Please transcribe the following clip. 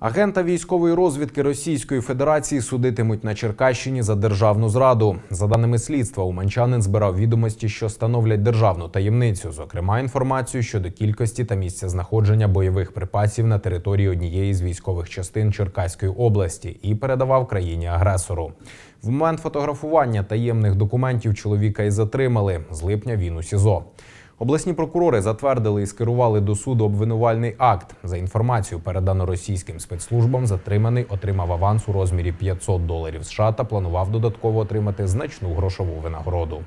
Агента військової розвідки Російської Федерації судитимуть на Черкащині за державну зраду. За даними слідства, Уманчанин збирав відомості, що становлять державну таємницю, зокрема інформацію щодо кількості та місця знаходження бойових припасів на території однієї з військових частин Черкаської області і передавав країні-агресору. В момент фотографування таємних документів чоловіка і затримали. З липня він у СІЗО. Обласні прокурори затвердили і скерували до суду обвинувальний акт. За інформацією, передано російським спецслужбам, затриманий отримав аванс у розмірі 500 доларів США та планував додатково отримати значну грошову винагороду.